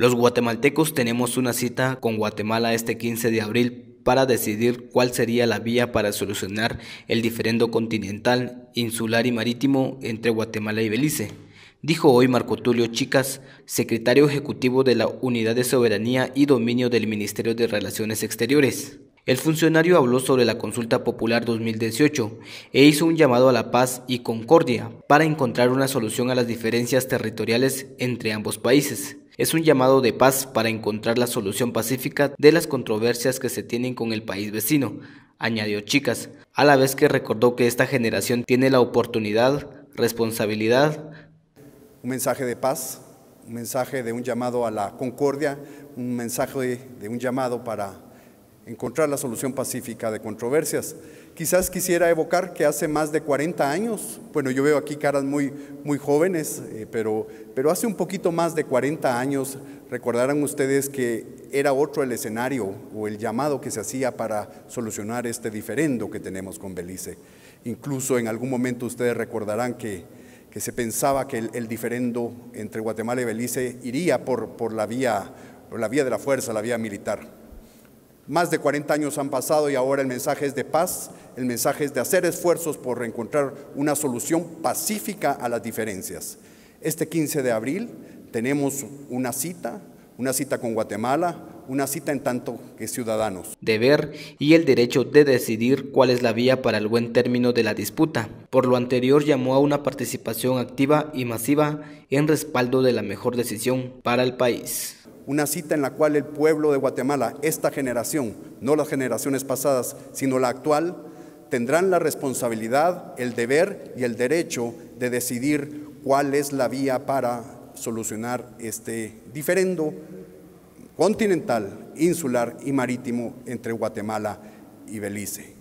Los guatemaltecos tenemos una cita con Guatemala este 15 de abril para decidir cuál sería la vía para solucionar el diferendo continental, insular y marítimo entre Guatemala y Belice, dijo hoy Marco Tulio Chicas, secretario ejecutivo de la Unidad de Soberanía y Dominio del Ministerio de Relaciones Exteriores. El funcionario habló sobre la consulta popular 2018 e hizo un llamado a la paz y concordia para encontrar una solución a las diferencias territoriales entre ambos países es un llamado de paz para encontrar la solución pacífica de las controversias que se tienen con el país vecino, añadió Chicas, a la vez que recordó que esta generación tiene la oportunidad, responsabilidad. Un mensaje de paz, un mensaje de un llamado a la concordia, un mensaje de un llamado para encontrar la solución pacífica de controversias. Quizás quisiera evocar que hace más de 40 años, bueno, yo veo aquí caras muy, muy jóvenes, eh, pero, pero hace un poquito más de 40 años recordarán ustedes que era otro el escenario o el llamado que se hacía para solucionar este diferendo que tenemos con Belice. Incluso en algún momento ustedes recordarán que, que se pensaba que el, diferendo entre Guatemala y Belice iría por, por, la vía, por la vía de la fuerza, la vía militar. Más de 40 años han pasado y ahora el mensaje es de paz, el mensaje es de hacer esfuerzos por reencontrar una solución pacífica a las diferencias. Este 15 de abril tenemos una cita, una cita con Guatemala, una cita en tanto que ciudadanos. Deber y el derecho de decidir cuál es la vía para el buen término de la disputa. Por lo anterior llamó a una participación activa y masiva en respaldo de la mejor decisión para el país una cita en la cual el pueblo de Guatemala, esta generación, no las generaciones pasadas, sino la actual, tendrán la responsabilidad, el deber y el derecho de decidir cuál es la vía para solucionar este diferendo continental, insular y marítimo entre Guatemala y Belice.